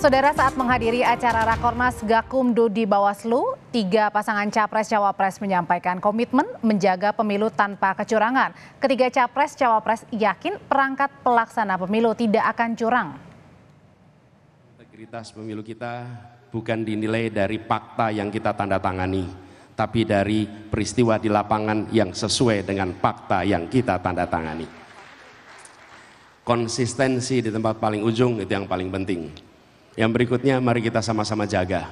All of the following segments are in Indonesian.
Saudara saat menghadiri acara Rakornas Gakumdu di Bawaslu, tiga pasangan Capres-Cawapres menyampaikan komitmen menjaga pemilu tanpa kecurangan. Ketiga Capres-Cawapres yakin perangkat pelaksana pemilu tidak akan curang. Integritas pemilu kita bukan dinilai dari fakta yang kita tanda tangani, tapi dari peristiwa di lapangan yang sesuai dengan fakta yang kita tanda tangani. Konsistensi di tempat paling ujung itu yang paling penting yang berikutnya mari kita sama-sama jaga.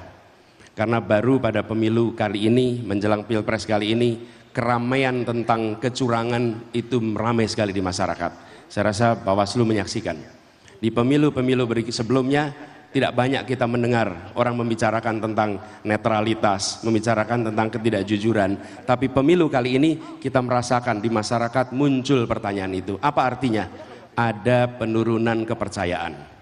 Karena baru pada pemilu kali ini, menjelang pilpres kali ini, keramaian tentang kecurangan itu ramai sekali di masyarakat. Saya rasa Bawaslu menyaksikan. Di pemilu-pemilu sebelumnya, tidak banyak kita mendengar orang membicarakan tentang netralitas, membicarakan tentang ketidakjujuran. Tapi pemilu kali ini kita merasakan di masyarakat muncul pertanyaan itu. Apa artinya? Ada penurunan kepercayaan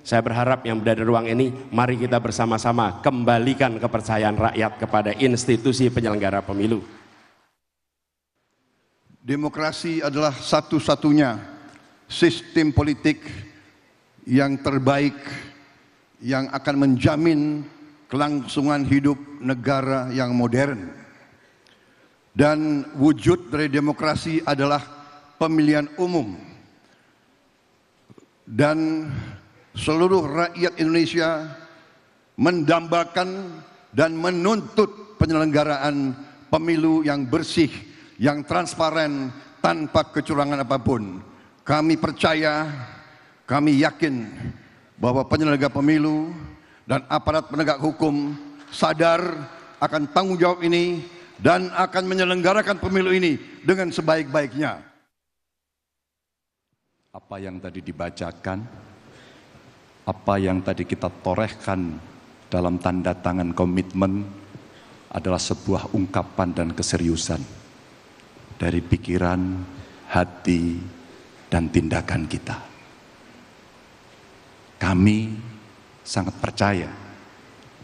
saya berharap yang berada di ruang ini, mari kita bersama-sama kembalikan kepercayaan rakyat kepada institusi penyelenggara pemilu. Demokrasi adalah satu-satunya sistem politik yang terbaik yang akan menjamin kelangsungan hidup negara yang modern. Dan wujud dari demokrasi adalah pemilihan umum. Dan seluruh rakyat Indonesia mendambakan dan menuntut penyelenggaraan pemilu yang bersih, yang transparan, tanpa kecurangan apapun. Kami percaya, kami yakin bahwa penyelenggara pemilu dan aparat penegak hukum sadar akan tanggung jawab ini dan akan menyelenggarakan pemilu ini dengan sebaik-baiknya. Apa yang tadi dibacakan apa yang tadi kita torehkan dalam tanda tangan komitmen adalah sebuah ungkapan dan keseriusan dari pikiran, hati, dan tindakan kita. Kami sangat percaya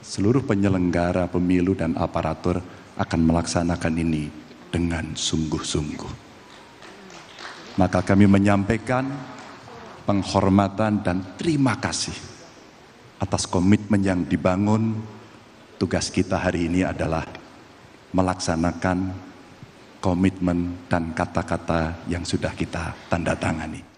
seluruh penyelenggara pemilu dan aparatur akan melaksanakan ini dengan sungguh-sungguh. Maka kami menyampaikan penghormatan dan terima kasih atas komitmen yang dibangun. Tugas kita hari ini adalah melaksanakan komitmen dan kata-kata yang sudah kita tanda tangani.